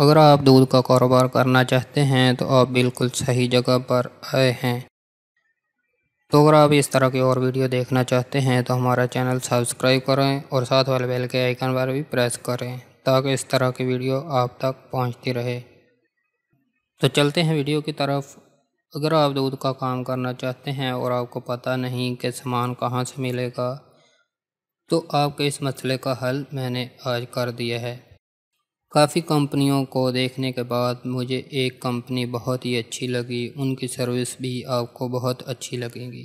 अगर आप दूध का कारोबार करना चाहते हैं तो आप बिल्कुल सही जगह पर आए हैं तो अगर आप इस तरह की और वीडियो देखना चाहते हैं तो हमारा चैनल सब्सक्राइब करें और साथ वाले बेल के आइकन पर भी प्रेस करें ताकि इस तरह की वीडियो आप तक पहुंचती रहे तो चलते हैं वीडियो की तरफ अगर आप दूध का काम करना चाहते हैं और आपको पता नहीं कि सामान कहाँ से मिलेगा तो आपके इस मसले का हल मैंने आज कर दिया है काफ़ी कंपनियों को देखने के बाद मुझे एक कंपनी बहुत ही अच्छी लगी उनकी सर्विस भी आपको बहुत अच्छी लगेगी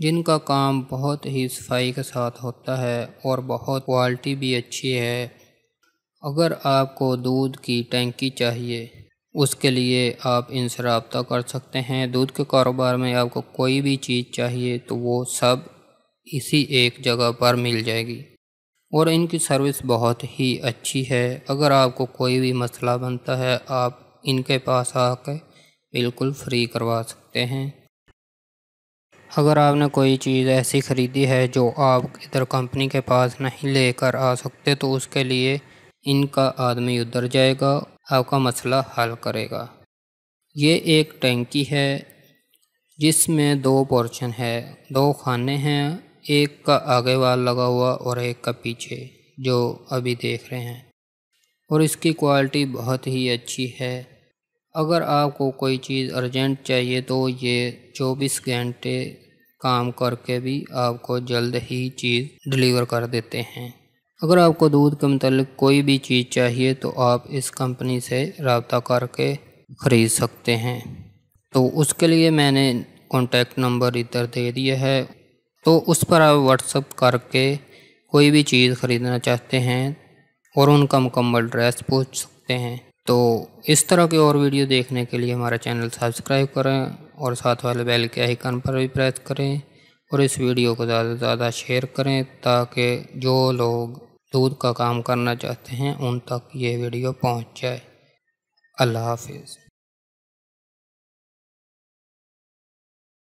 जिनका काम बहुत ही सफाई के साथ होता है और बहुत क्वालिटी भी अच्छी है अगर आपको दूध की टैंकी चाहिए उसके लिए आप इनसे रबता कर सकते हैं दूध के कारोबार में आपको कोई भी चीज़ चाहिए तो वो सब इसी एक जगह पर मिल जाएगी और इनकी सर्विस बहुत ही अच्छी है अगर आपको कोई भी मसला बनता है आप इनके पास आकर बिल्कुल फ्री करवा सकते हैं अगर आपने कोई चीज़ ऐसी ख़रीदी है जो आप इधर कंपनी के पास नहीं लेकर आ सकते तो उसके लिए इनका आदमी उधर जाएगा आपका मसला हल करेगा ये एक टैंकी है जिसमें दो पोर्शन है दो खाने हैं एक का आगे वाल लगा हुआ और एक का पीछे जो अभी देख रहे हैं और इसकी क्वालिटी बहुत ही अच्छी है अगर आपको कोई चीज़ अर्जेंट चाहिए तो ये 24 घंटे काम करके भी आपको जल्द ही चीज़ डिलीवर कर देते हैं अगर आपको दूध के मतलब कोई भी चीज़ चाहिए तो आप इस कंपनी से रबता करके ख़रीद सकते हैं तो उसके लिए मैंने कॉन्टैक्ट नंबर इधर दे दिया है तो उस पर आप व्हाट्सअप करके कोई भी चीज़ ख़रीदना चाहते हैं और उनका मुकम्मल ड्रेस पूछ सकते हैं तो इस तरह के और वीडियो देखने के लिए हमारा चैनल सब्सक्राइब करें और साथ वाले बेल के आइकन पर भी प्रेस करें और इस वीडियो को ज़्यादा से ज़्यादा शेयर करें ताकि जो लोग दूध का काम करना चाहते हैं उन तक ये वीडियो पहुँच जाए अल्लाह हाफिज़